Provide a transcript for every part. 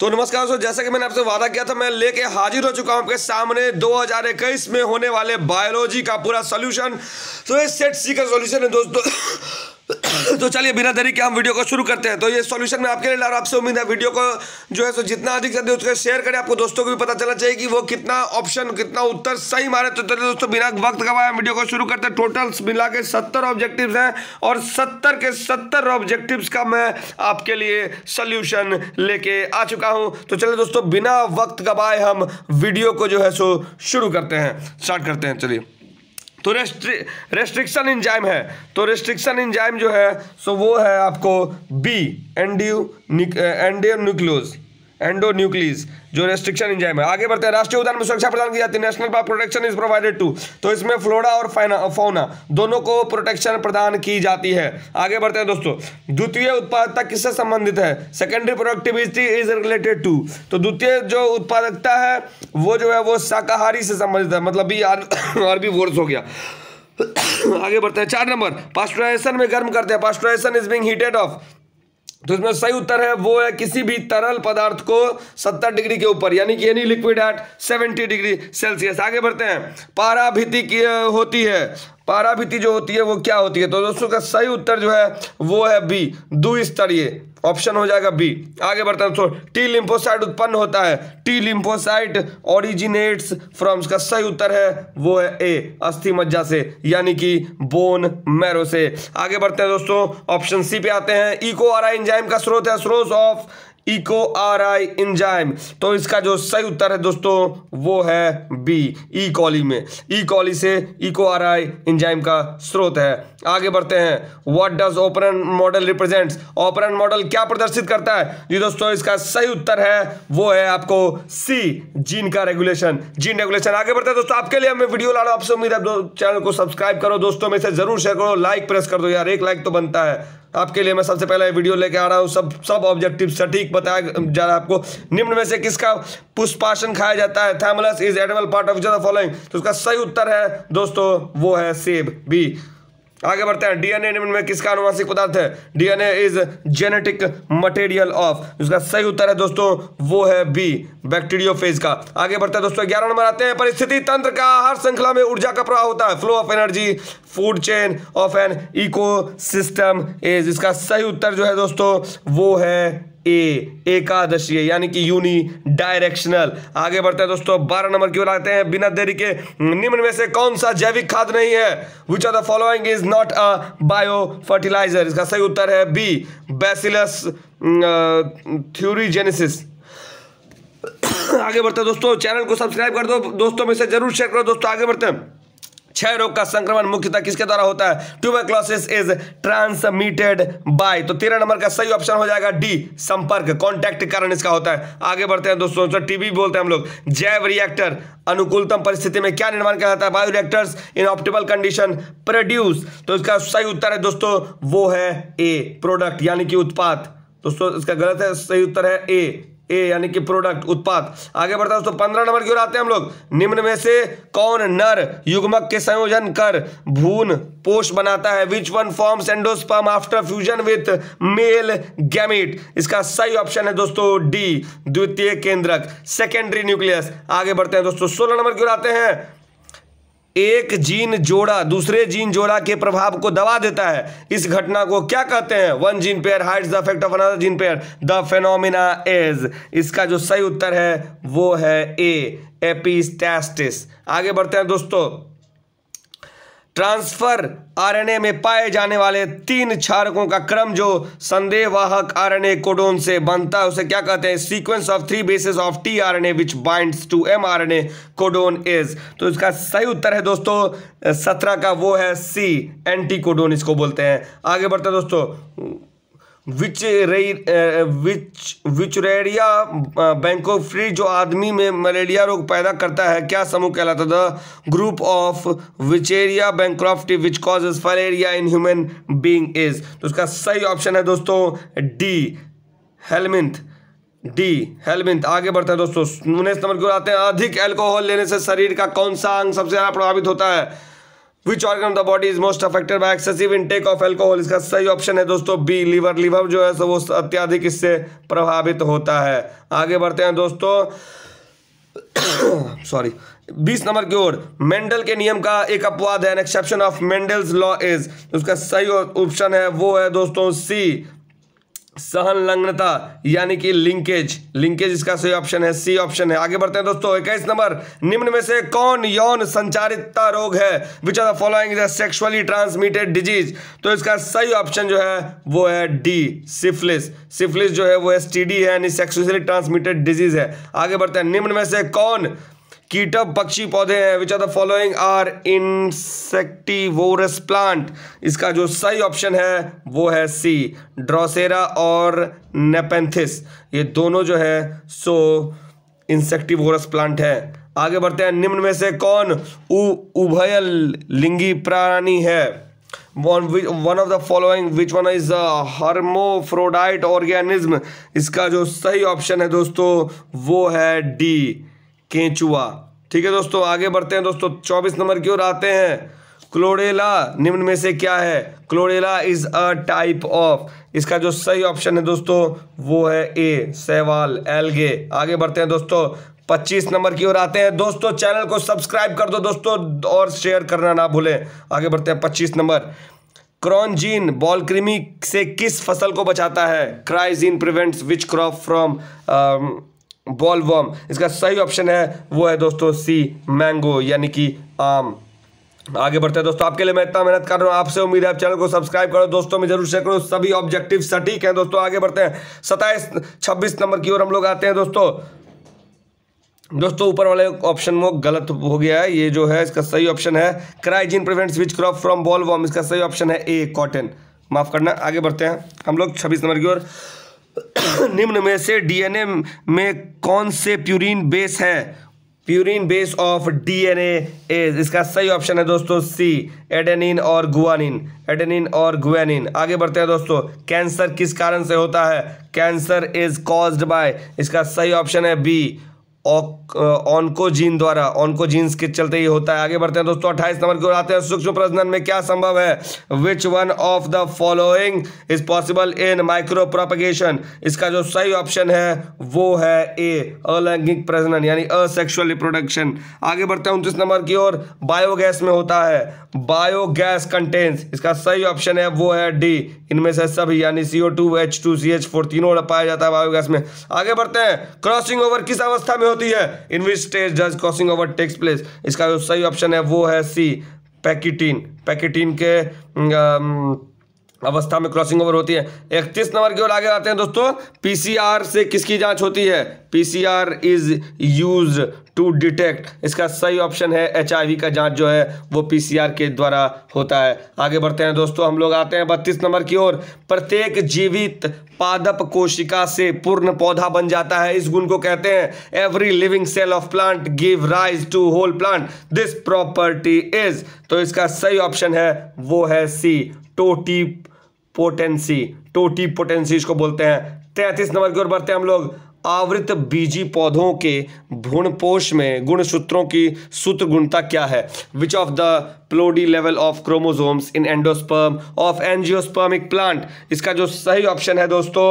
तो नमस्कार दोस्तों जैसा कि मैंने आपसे वादा किया था मैं लेके हाजिर हो चुका हूं आपके सामने 2021 में होने वाले बायोलॉजी का पूरा सोल्यूशन तो ये सेट सी का सोल्यूशन है दोस्तों तो चलिए बिना देरी के हम वीडियो को शुरू करते हैं तो ये सॉल्यूशन मैं आपके लिए ला रहा आपसे उम्मीद है वीडियो को जो है सो जितना अधिक से अधिक शेयर करें आपको दोस्तों को भी पता चलना चाहिए कि वो कितना ऑप्शन कितना उत्तर सही मारे तो चलिए दोस्तों बिना वक्त गवाए वीडियो को शुरू करते हैं टोटल मिला के सत्तर ऑब्जेक्टिव हैं और सत्तर के सत्तर ऑब्जेक्टिव का मैं आपके लिए सोल्यूशन लेके आ चुका हूँ तो चलिए दोस्तों बिना वक्त गवाए हम वीडियो को जो है सो शुरू करते हैं स्टार्ट करते हैं चलिए तो रेस्ट्रिक रेस्ट्रिक्शन इंजाइम है तो रेस्ट्रिक्शन इंजाइम जो है सो वो है आपको बी एंडियो एंडियो न्यूक्लियोज एंडोन्यूक्लीज जो रेस्ट्रिक्शन इंजाइम है आगे बढ़ते हैं राष्ट्रीय उद्यान में सुरक्षा प्रदान की जाती है national park protection is provided to तो इसमें फ्लोरा और फाउना दोनों को प्रोटेक्शन प्रदान की जाती है आगे बढ़ते हैं दोस्तों द्वितीय उत्पादकता किससे संबंधित है secondary productivity is related to तो द्वितीय जो उत्पादकता है वो जो है वो शाकाहारी से संबंधित है मतलब भी आरबी वोर्स हो गया आगे बढ़ते हैं चार नंबर पास्टराइजेशन में गर्म करते हैं pasteurisation is being heated of तो इसमें सही उत्तर है वो है किसी भी तरल पदार्थ को 70 डिग्री के ऊपर यानी कि any liquid at 70 degree Celsius आगे बढ़ते हैं पारा भीति होती है पाराभिति जो होती है वो क्या होती है तो दोस्तों का सही उत्तर जो है वो है बी द्विस्तरीय ऑप्शन हो जाएगा बी आगे बढ़ते हैं टी तो लिम्फोसाइट उत्पन्न होता है टी लिम्फोसाइट ओरिजिनेट्स फ्रॉम का सही उत्तर है वो है ए अस्थि मज्जा से यानी कि बोन मैरो से आगे बढ़ते हैं दोस्तों ऑप्शन सी पे आते हैं इको आरा एंजाइम का स्रोत है स्रोत of Eco R I enzyme तो इसका जो सही उत्तर है दोस्तों वो है बी ई e कॉली में ई e कॉली से इको आर आई इंजाइम का स्रोत है आगे बढ़ते हैं what does operon model represents operon model क्या प्रदर्शित करता है जी दोस्तों इसका सही उत्तर है वो है आपको सी जीन का रेगुलेशन जीन रेगुलेशन आगे बढ़ते हैं दोस्तों आपके लिए हमें वीडियो ला रहा हूं आपसे उम्मीद है चैनल को सब्सक्राइब करो दोस्तों में से जरूर शेयर करो लाइक प्रेस कर दो यार एक लाइक तो बनता है आपके लिए मैं सबसे पहले वीडियो लेके आ रहा हूँ सब सब ऑब्जेक्टिव सटीक बताया जा रहा है आपको निम्न में से किसका पुष्पाशन खाया जाता है thalamus is edible part of the following तो उसका सही उत्तर है दोस्तों वो है सेब बी आगे बढ़ते हैं डीएनए में किसका अनुवांशिक पदार्थ है DNA is genetic material of इसका सही उत्तर है दोस्तों वो है बी बैक्टीरियोफेज का आगे बढ़ते हैं दोस्तों ग्यारह नंबर आते हैं परिस्थिति तंत्र का हर श्रृंखला में ऊर्जा का प्रवाह होता है flow of energy food chain of an eco is इसका सही उत्तर जो है दोस्तों वो है ए एकादशीय यानी कि यूनि डायरेक्शनल आगे बढ़ते हैं दोस्तों बारह नंबर की ओर आते हैं बिना देरी के निम्न में से कौन सा जैविक खाद नहीं है which are the following is not a bio fertilizer इसका सही उत्तर है बी बेसिलस थ्यूरीजेनेसिस आगे बढ़ते हैं दोस्तों चैनल को सब्सक्राइब कर दो दोस्तों में से जरूर शेयर करो दोस्तों आगे बढ़ते हैं क्षय रोग का संक्रमण मुख्यतः किसके द्वारा होता है ट्यूबरक्लोसिस इज ट्रांसमिटेड बाय तो तेरह नंबर का सही ऑप्शन हो जाएगा डी संपर्क कॉन्टैक्ट कारण इसका होता है आगे बढ़ते हैं दोस्तों तो टीबी बोलते हैं हम लोग जैव रिएक्टर अनुकूलतम परिस्थिति में क्या निर्माण किया जाता है bio reactors in optimal condition produce तो इसका सही उत्तर है दोस्तों वो है ए प्रोडक्ट यानी कि उत्पाद दोस्तों इसका गलत है सही उत्तर है ए ए यानी कि प्रोडक्ट उत्पाद आगे बढ़ता है दोस्तों पंद्रह नंबर की ओर आते हैं हम लोग निम्न में से कौन नर युग्मक के संयोजन कर भून पोष बनाता है which one forms endosperm after fusion with male gamete इसका सही ऑप्शन है दोस्तों डी द्वितीय केंद्रक सेकेंडरी न्यूक्लियस आगे बढ़ते हैं दोस्तों सोलह नंबर की ओर आते हैं एक जीन जोड़ा दूसरे जीन जोड़ा के प्रभाव को दबा देता है इस घटना को क्या कहते हैं one gene pair hide the effect of another gene pair the phenomena is इसका जो सही उत्तर है वो है ए एपिस्टैस्टिस आगे बढ़ते हैं दोस्तों ट्रांसफर आरएनए में पाए जाने वाले तीन क्षारकों का क्रम जो संदेहवाहक आरएनए कोडोन से बनता है उसे क्या कहते हैं sequence of three bases of T RNA which binds to M RNA codon is तो इसका सही उत्तर है दोस्तों सत्रह का वो है सी एंटी कोडोन इसको बोलते हैं आगे बढ़ते हैं दोस्तों विचरेरिया बैंकोफ्री जो आदमी में मलेरिया रोग पैदा करता है क्या समूह कहलाता था group of wuchereria bancrofti which causes filaria in human being is तो उसका सही ऑप्शन है दोस्तों डी हेलमिंथ डी हेलमिंथ आगे बढ़ते हैं दोस्तों उन्नीस नंबर की ओर आते हैं अधिक एल्कोहल लेने से शरीर का कौन सा अंग सबसे ज़्यादा प्रभावित होता है which organ of the body is most affected by excessive intake of alcohol इसका सही ऑप्शन है दोस्तों बी लीवर लीवर जो है सो वो अत्याधिक इससे प्रभावित होता है आगे बढ़ते हैं दोस्तों सॉरी बीस नंबर की ओर मेंडल के नियम का एक अपवाद है an exception of Mendel's law is उसका सही ऑप्शन है वो है दोस्तों सी सहनलग्नता यानी कि लिंकेज लिंकेज इसका सही ऑप्शन है सी ऑप्शन है आगे बढ़ते हैं दोस्तों इक्कीस नंबर निम्न में से कौन यौन संचारितता रोग है which are the following sexually transmitted disease तो इसका सही ऑप्शन जो है वो है डी सिफलिस सिफलिस जो है वो एस है यानी सेक्सुअली ट्रांसमिटेड डिजीज है आगे बढ़ते हैं निम्न में से कौन कीटब पक्षी पौधे हैं which are the following are insectivorous plant इसका जो सही ऑप्शन है वो है सी ड्रोसेरा और नेपेंथिस ये दोनों जो है सो इंसेक्टिवोरस प्लांट है आगे बढ़ते हैं निम्न में से कौन उभय लिंगी प्राणी है one of the following which one is is organism इसका जो सही ऑप्शन है दोस्तों वो है डी केंचुआ ठीक है दोस्तों आगे बढ़ते हैं दोस्तों चौबीस नंबर की ओर आते हैं क्लोरेला निम्न में से क्या है chlorella is a type of इसका जो सही ऑप्शन है दोस्तों वो है ए सेवाल एलगे आगे बढ़ते हैं दोस्तों पच्चीस नंबर की ओर आते हैं दोस्तों चैनल को सब्सक्राइब कर दो दोस्तों और शेयर करना ना भूलें आगे बढ़ते हैं पच्चीस नंबर क्रॉनजीन बॉल क्रीमी से किस फसल को बचाता है cry gene prevents which crop from bollworm इसका सही ऑप्शन है वो है दोस्तों सी मैंगो यानी कि आम आगे बढ़ते हैं दोस्तों आपके लिए मैं इतना मेहनत कर रहा हूँ आपसे उम्मीद है आप चैनल को सब्सक्राइब करो दोस्तों में जरूर शेयर करो सभी ऑब्जेक्टिव सटीक हैं दोस्तों आगे बढ़ते हैं सताइस छब्बीस नंबर की ओर हम लोग आते हैं दोस्तों दोस्तों ऊपर वाले ऑप्शन वो गलत हो गया है ये जो है इसका सही ऑप्शन है cry gene prevent switch crop from ball इसका सही ऑप्शन है ए कॉटन माफ करना आगे बढ़ते हैं हम लोग छब्बीस नंबर की ओर निम्न में से डीएनए में कौन से प्यूरिन बेस है purine base of DNA is इसका सही ऑप्शन है दोस्तों सी एडेनिन और गुआनिन एडेनिन और गुआनिन आगे बढ़ते हैं दोस्तों कैंसर किस कारण से होता है कैंसर इज कॉज्ड बाय इसका सही ऑप्शन है बी ऑनकोजीन द्वारा ऑनकोजीन्स के चलते ही होता है आगे बढ़ते हैं दोस्तों अट्ठाईस नंबर की ओर आते हैं सूक्ष्म प्रजनन में क्या संभव है which one of the following is possible in micro propagation इसका जो सही ऑप्शन है वो है ए अलैंगिक प्रजनन यानी असेक्सुअल रिप्रोडक्शन आगे बढ़ते हैं उनतीस नंबर की ओर बायोगैस में होता है बायोगैस कंटेन्स इसका सही ऑप्शन है वो है डी इनमें से सभी यानी CO two H two C H four तीनों पाया जाता है बायोगैस में आगे बढ़ते हैं क्रॉसिंग ओवर किस अवस्था में होती है in which stage does crossing over takes place इसका जो सही ऑप्शन है वो है सी पैकेटीन पैकेटीन के आ, अवस्था में क्रॉसिंग ओवर होती है इकतीस नंबर की ओर आगे आते हैं दोस्तों पीसीआर से किसकी जांच होती है PCR is use to detect इसका सही ऑप्शन है एच का जांच जो है वो पीसीआर के द्वारा होता है आगे बढ़ते हैं दोस्तों हम लोग आते हैं बत्तीस नंबर की ओर प्रत्येक जीवित पादप कोशिका से पूर्ण पौधा बन जाता है इस गुण को कहते हैं every living cell of plant give rise to whole plant this property is तो इसका सही ऑप्शन है वो है सी टोटी पोटेंसी टोटी पोटेंसी इसको बोलते हैं तैंतीस नंबर की ओर बढ़ते हैं हम लोग आवृत बीजी पौधों के भ्रूणपोष में गुणसूत्रों की सूत्र गुणता क्या है which of the ploidy level of chromosomes in endosperm of angiospermic plant इसका जो सही ऑप्शन है दोस्तों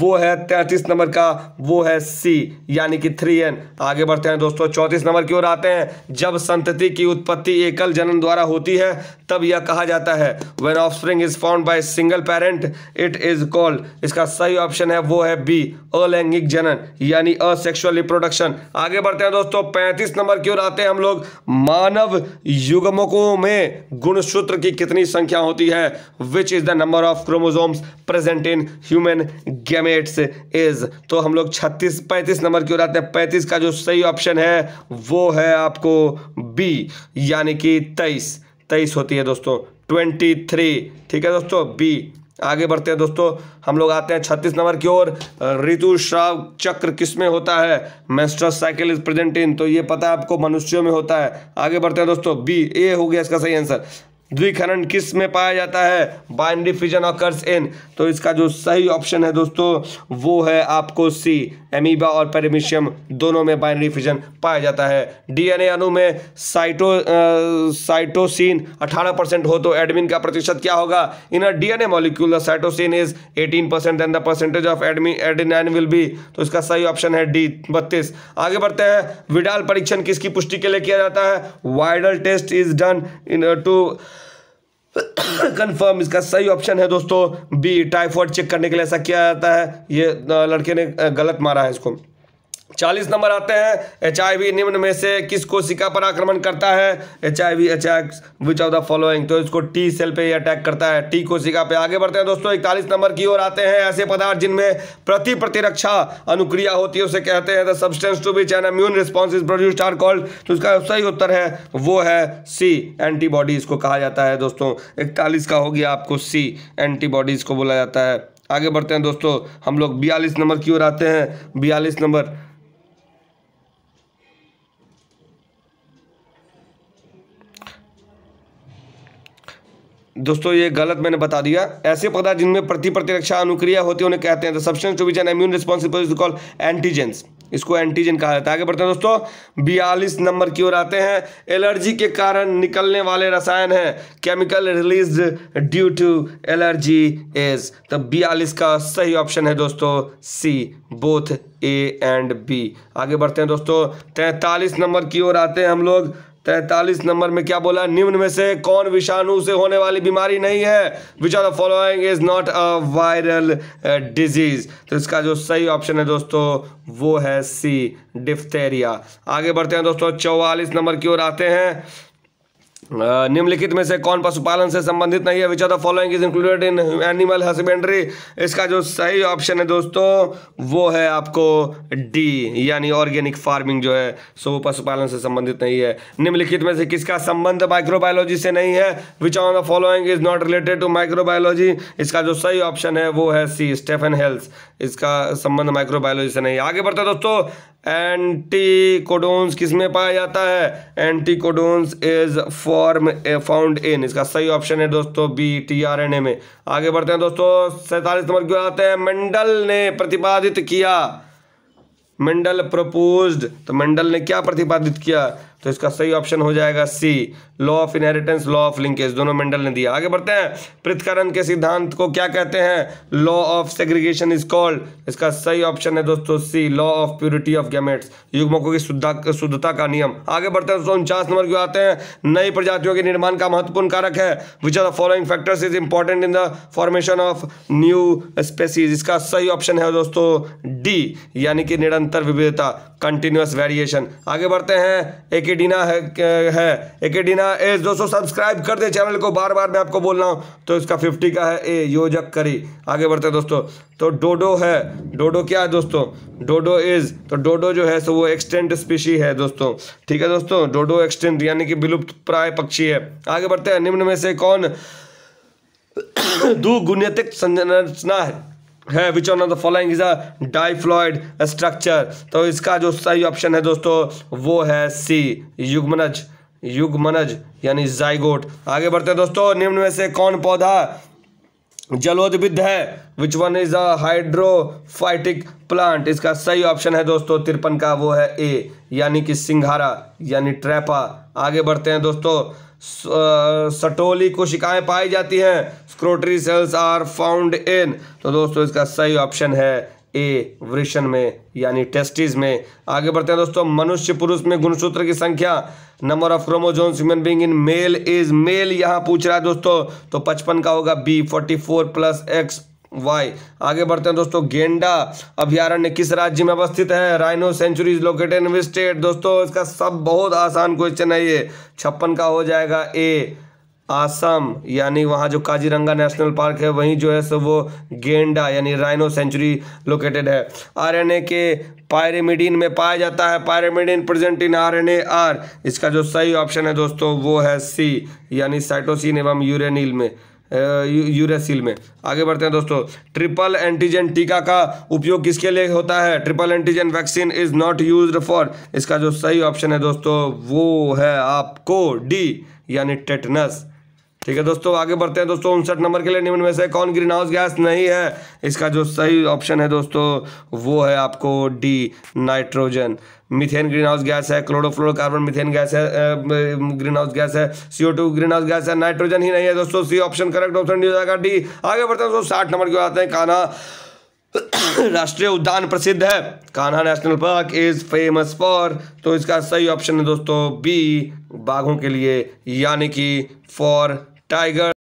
वो है तैतीस नंबर का वो है सी यानी कि थ्री एन आगे बढ़ते हैं दोस्तों चौंतीस नंबर की ओर आते हैं जब संतति की उत्पत्ति एकल जनन द्वारा होती है तब यह कहा जाता है when offspring is found by single parent it is called इसका सही ऑप्शन है वो है बी अलैंगिक जनन यानी असेक्सुअल रिप्रोडक्शन आगे बढ़ते हैं दोस्तों पैंतीस नंबर की ओर आते हैं हम लोग मानव युगमों को में गुणसूत्र की कितनी संख्या होती है which is the number of chromosomes present in human gametes is तो हम लोग 36 35 नंबर की ओर आते हैं 35 का जो सही ऑप्शन है वो है आपको बी यानी कि 23 23 होती है दोस्तों 23 ठीक है दोस्तों बी आगे बढ़ते हैं दोस्तों हम लोग आते हैं छत्तीस नंबर की ओर ऋतु श्राव चक्र किस में होता है menstrual cycle is present in तो ये पता है आपको मनुष्यों में होता है आगे बढ़ते हैं दोस्तों बी ए हो गया इसका सही आंसर द्विखनन किस में पाया जाता है बाइनरी फिजन ऑकर्स इन तो इसका जो सही ऑप्शन है दोस्तों वो है आपको सी एमीबा और पेरेमिशियम दोनों में बाइनरी फिजन पाया जाता है डीएनए अणु में साइटो आ, साइटोसिन 18 परसेंट हो तो एडमिन का प्रतिशत क्या होगा in a DNA molecule the cytosine is 18 percent and the percentage of admin adenine will be तो इसका सही ऑप्शन है डी बत्तीस आगे बढ़ते हैं विडाल परीक्षण किसकी पुष्टि के लिए किया जाता है Widal test is done in to confirm इसका सही ऑप्शन है दोस्तों बी टाइफॉइड चेक करने के लिए ऐसा किया जाता है ये लड़के ने गलत मारा है इसको चालीस नंबर आते हैं एच निम्न में से किस कोशिका पर आक्रमण करता है H I V attack which of the following तो इसको टी सेल पे ये अटैक करता है टी कोशिका पे आगे बढ़ते हैं दोस्तों इकतालीस नंबर की ओर आते हैं ऐसे पदार्थ जिनमें प्रति प्रतिरक्षा अनुक्रिया होती है उसे कहते हैं the substance to which an immune response is produce are called तो उसका सही उत्तर है वो है सी एंटीबॉडी इसको कहा जाता है दोस्तों इकतालीस का हो गया आपको सी एंटीबॉडीज़ को बोला जाता है आगे बढ़ते हैं दोस्तों हम लोग बयालीस नंबर की ओर आते हैं बयालीस नंबर दोस्तों ये गलत मैंने बता दिया ऐसे पदार्थ जिनमें प्रति प्रतिरक्षा अनुक्रिया होती है उन्हें कहते हैं substance to which an immune response call antigens इसको एंटीजन कहा जाता है आगे बढ़ते हैं दोस्तों बयालीस नंबर की ओर आते हैं एलर्जी के कारण निकलने वाले रसायन हैं chemical release due to allergy as तब बयालीस का सही ऑप्शन है दोस्तों C both A and B आगे बढ़ते हैं दोस्तों तैंतालीस नंबर की ओर आते हैं हम लोग तैतालीस नंबर में क्या बोला निम्न में से कौन विषाणु से होने वाली बीमारी नहीं है which are the following is not a viral disease तो इसका जो सही ऑप्शन है दोस्तों वो है सी डिफ्थेरिया आगे बढ़ते हैं दोस्तों चौवालीस नंबर की ओर आते हैं निम्नलिखित में से कौन पशुपालन से संबंधित नहीं है which are the following is included in animal husbandry इसका जो सही ऑप्शन है दोस्तों वो है आपको डी यानी ऑर्गेनिक फार्मिंग जो है सो वो पशुपालन से संबंधित नहीं है निम्नलिखित में से किसका संबंध माइक्रोबायोलॉजी से नहीं है which are the following is not related to microbiology इसका जो सही ऑप्शन है वो है सी स्टेफन हेल्थ इसका संबंध माइक्रोबायोलॉजी से नहीं है आगे बढ़ते दोस्तों एंटीकोडोन्स किस में पाया जाता है anticodons is form found in इसका सही ऑप्शन है दोस्तों B T R N A में आगे बढ़ते हैं दोस्तों सैतालीस नंबर क्यों आते हैं मंडल ने प्रतिपादित किया मंडल प्रपोज्ड तो मंडल ने क्या प्रतिपादित किया तो इसका सही ऑप्शन हो जाएगा C law of inheritance law of linkage दोनों मेंडल ने दिया आगे बढ़ते हैं पृथकरण के सिद्धांत को क्या कहते हैं law of segregation is called इसका सही ऑप्शन है दोस्तों C law of purity of gametes युग्मकों की शुद्धता शुद्धता का नियम आगे बढ़ते हैं दोस्तों उनचास नंबर क्यों आते हैं नई प्रजातियों के निर्माण का महत्वपूर्ण कारक है which are the following factors is important in the formation of new species इसका सही ऑप्शन है दोस्तों डी यानी कि निरंतर विविधता कंटिन्यूस वेरिएशन आगे बढ़ते हैं एक एकेडिना है है एकेडिना ए दोस्तों सब्सक्राइब कर दे चैनल को बार बार मैं आपको बोल रहा हूँ तो इसका फिफ्टी का है ए योजक करी आगे बढ़ते दोस्तों तो डोडो है डोडो क्या है दोस्तों डोडो इज तो डोडो जो है सो वो एक्सटेंट स्पीशी है दोस्तों ठीक है दोस्तों डोडो एक्सटेंट यानी कि विलुप्त प्राय पक्षी है आगे बढ़ते हैं निम्न में से कौन दू दुगुणित संरचना है है which on of the following is a diploid structure तो इसका जो सही ऑप्शन है दोस्तों वो है सी युग्मनज युग्मनज यानी जाइगोट आगे बढ़ते हैं दोस्तों निम्न में से कौन पौधा जलोदविद है which one is a hydrophytic plant इसका सही ऑप्शन है दोस्तों तिरपन का वो है ए यानी कि सिंघारा यानी ट्रैपा आगे बढ़ते हैं दोस्तों सटोली कोशिकाएं पाई जाती हैं secretory cells are found in तो दोस्तों इसका सही ऑप्शन है ए वृषण में यानी टेस्टिस में आगे बढ़ते हैं दोस्तों मनुष्य पुरुष में गुणसूत्र की संख्या number of chromosome human being in male is male यहाँ पूछ रहा है दोस्तों तो पचपन का होगा B forty four plus X Y आगे बढ़ते हैं दोस्तों गेंडा अभ्यारण्य किस राज्य में अवस्थित है rhino sanctuary is located in state दोस्तों इसका सब बहुत आसान क्वेश्चन है ये छप्पन का हो जाएगा ए आसम यानी वहाँ जो काजीरंगा नेशनल पार्क है वहीं जो है सो वो गेंडा यानी राइनो सेंचुरी लोकेटेड है आरएनए के पायरेमिडीन में पाया जाता है pyrimidine present in R N A are इसका जो सही ऑप्शन है दोस्तों वो है सी यानी साइटोसिन एवं यूरेनिल में यूरेसिल में आगे बढ़ते हैं दोस्तों ट्रिपल एंटीजन टीका का उपयोग किसके लिए होता है triple antigen vaccine is not use for इसका जो सही ऑप्शन है दोस्तों वो है आपको डी यानी टेटनस ठीक है दोस्तों आगे बढ़ते हैं दोस्तों उनसठ नंबर के लिए निम्न में से कौन ग्रीन हाउस गैस नहीं है इसका जो सही ऑप्शन है दोस्तों वो है आपको D nitrogen methane green house gas है क्लोरोफ्लोरोकार्बन मिथेन गैस है ग्रीन हाउस गैस है CO two green house gas है नाइट्रोजन ही नहीं है दोस्तों C option correct option D हो जाएगा डी आगे बढ़ते हैं दोस्तों साठ नंबर की आते हैं काना राष्ट्रीय उद्यान प्रसिद्ध है Kanha national park is famous for तो इसका सही ऑप्शन है दोस्तों बी बाघों के लिए यानी कि फॉर टाइगर